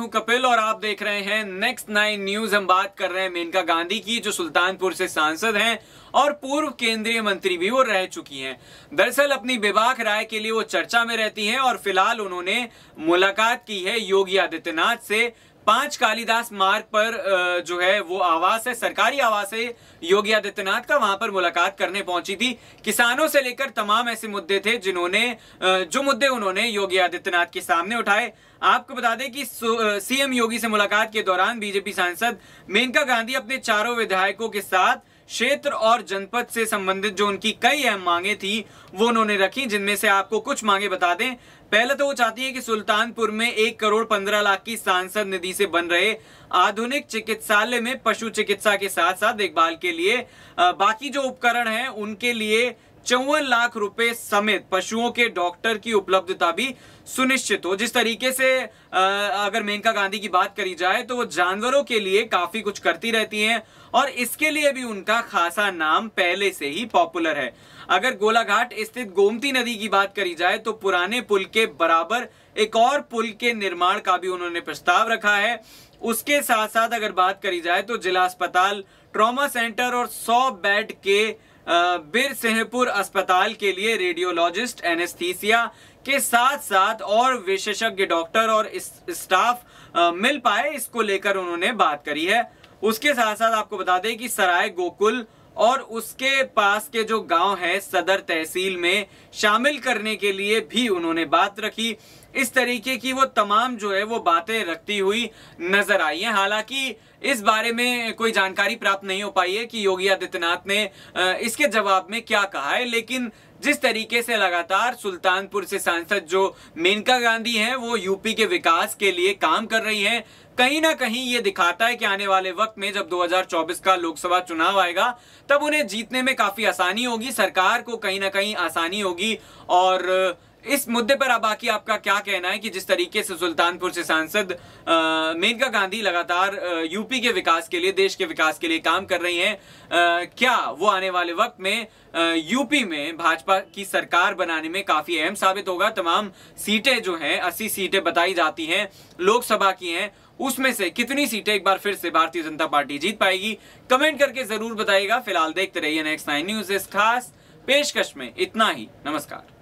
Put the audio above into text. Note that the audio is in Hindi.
हूं कपिल और आप देख रहे हैं नेक्स्ट नाइन न्यूज हम बात कर रहे हैं मेनका गांधी की जो सुल्तानपुर से सांसद हैं और पूर्व केंद्रीय मंत्री भी वो रह चुकी हैं दरअसल अपनी विवाह राय के लिए वो चर्चा में रहती हैं और फिलहाल उन्होंने मुलाकात की है योगी आदित्यनाथ से पांच कालिदास मार्ग पर जो है वो आवास है सरकारी आवास है योगी आदित्यनाथ का वहां पर मुलाकात करने पहुंची थी किसानों से लेकर तमाम ऐसे मुद्दे थे जिन्होंने जो मुद्दे उन्होंने योगी आदित्यनाथ के सामने उठाए आपको बता दें कि सीएम योगी से मुलाकात के दौरान बीजेपी सांसद मेनका गांधी अपने चारों विधायकों के साथ क्षेत्र और जनपद से संबंधित जो उनकी कई अहम मांगे थी वो उन्होंने रखी जिनमें से आपको कुछ मांगे बता दें पहले तो वो चाहती है कि सुल्तानपुर में एक करोड़ पंद्रह लाख की सांसद निधि से बन रहे आधुनिक चिकित्सालय में पशु चिकित्सा के साथ साथ देखभाल के लिए बाकी जो उपकरण है उनके लिए चौवन लाख रुपए समेत पशुओं के डॉक्टर की उपलब्धता भी सुनिश्चित हो जिस तरीके से अगर मेनका गांधी की बात करी जाए तो वो जानवरों के लिए काफी कुछ करती रहती हैं और इसके लिए भी उनका खासा नाम पहले से ही पॉपुलर है अगर गोलाघाट स्थित गोमती नदी की बात करी जाए तो पुराने पुल के के बराबर एक और पुल के निर्माण का भी उन्होंने प्रस्ताव रखा है उसके साथ साथ अगर बात करी जाए तो जिला अस्पताल ट्रॉमा सेंटर और 100 बेड के बिर सिंहपुर अस्पताल के लिए रेडियोलॉजिस्ट एनेस्थीसिया के साथ साथ और विशेषज्ञ डॉक्टर और इस, स्टाफ मिल पाए इसको लेकर उन्होंने बात करी है उसके साथ साथ आपको बता दें कि सराय गोकुल और उसके पास के जो गांव है सदर तहसील में शामिल करने के लिए भी उन्होंने बात रखी इस तरीके की वो तमाम जो है वो बातें रखती हुई नजर आई हैं हालांकि इस बारे में कोई जानकारी प्राप्त नहीं हो पाई है कि योगी आदित्यनाथ ने इसके जवाब में क्या कहा है लेकिन जिस तरीके से लगातार सुल्तानपुर से सांसद जो मेनका गांधी हैं वो यूपी के विकास के लिए काम कर रही हैं कहीं ना कहीं ये दिखाता है कि आने वाले वक्त में जब 2024 का लोकसभा चुनाव आएगा तब उन्हें जीतने में काफी आसानी होगी सरकार को कहीं ना कहीं आसानी होगी और इस मुद्दे पर अब बाकी आपका क्या कहना है कि जिस तरीके से सुल्तानपुर से सांसद मेनका गांधी लगातार यूपी के विकास के लिए देश के विकास के लिए काम कर रही हैं क्या वो आने वाले वक्त में आ, यूपी में भाजपा की सरकार बनाने में काफी अहम साबित होगा तमाम सीटें जो हैं अस्सी सीटें बताई जाती हैं लोकसभा की हैं उसमें से कितनी सीटें एक बार फिर से भारतीय जनता पार्टी जीत पाएगी कमेंट करके जरूर बताइएगा फिलहाल देखते रहिए नेक्स्ट नाइन न्यूज इस खास पेशकश में इतना ही नमस्कार